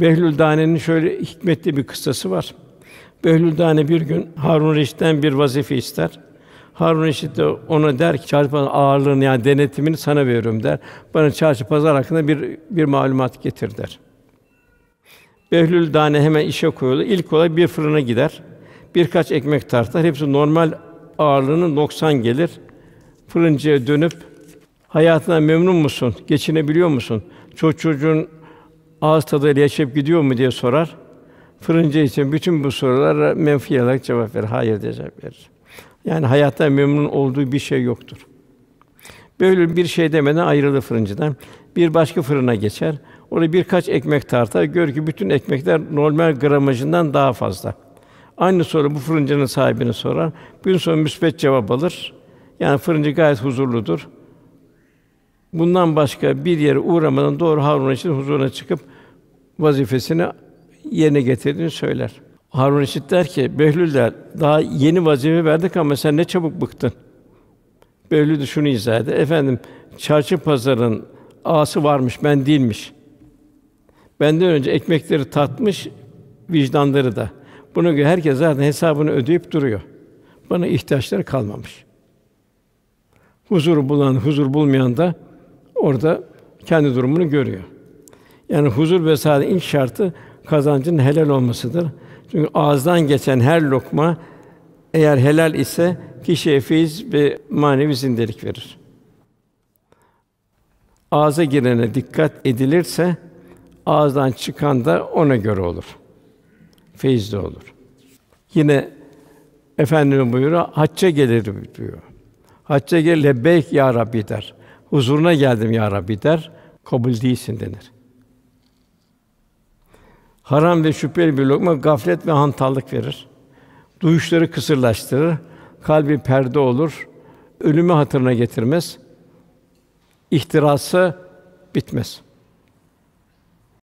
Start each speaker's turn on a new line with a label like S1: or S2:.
S1: Behlül Dane'nin şöyle hikmetli bir kıssası var. Behlül Dane bir gün Harun Reşit'ten bir vazife ister. Harun Reşit de ona der ki çarşı pazar ağırlığını yani denetimini sana veriyorum der. Bana çarşı pazar hakkında bir bir malumat getir der. Behlül Dane hemen işe koyulur. İlk olarak bir fırına gider. Birkaç ekmek tartar. Hepsi normal ağırlığının 90 gelir. Fırıncıya dönüp hayatına memnun musun? Geçinebiliyor musun? Çocuk çocuğun ağız tadıyla yaşayıp gidiyor mu diye sorar. Fırıncı için bütün bu sorulara menfi olarak cevap verir. Hayır diye cevap verir. Yani hayatta memnun olduğu bir şey yoktur. Böyle bir şey demeden ayrılır fırıncıdan. Bir başka fırına geçer. Orada birkaç ekmek tartar. Gör ki bütün ekmekler normal gramajından daha fazla. Aynı soru bu fırıncının sahibini sorar. Gün sonra müsbet cevap alır. Yani fırıncı gayet huzurludur. Bundan başka bir yere uğramadan doğru Harun Reşid'in huzuruna çıkıp vazifesini yerine getirdiğini söyler. Harun Reşit der ki, Behlül der, daha yeni vazife verdik ama sen ne çabuk bıktın. Behlül de şunu izah eder, efendim çarşı pazarın ağası varmış, ben değilmiş. Benden önce ekmekleri tatmış, vicdanları da. Buna göre herkes zaten hesabını ödeyip duruyor. Bana ihtiyaçları kalmamış. Huzur bulan, huzur bulmayan da orada kendi durumunu görüyor. Yani huzur ve saadet ilk şartı kazancın helal olmasıdır. Çünkü ağızdan geçen her lokma eğer helal ise kişiye feyiz ve manevi zindelik verir. Ağza girene dikkat edilirse ağızdan çıkan da ona göre olur. Feyiz de olur. Yine efendimiz buyuruyor, hacca gelir diyor. Hacca gel lebbeyk ya Rabbi der huzuruna geldim ya Rabbi der, kabul değilsin denir. Haram ve şüpheli bir lokma gaflet ve hantallık verir. Duyuşları kısırlaştırır, kalbi perde olur, ölümü hatırına getirmez, ihtirası bitmez.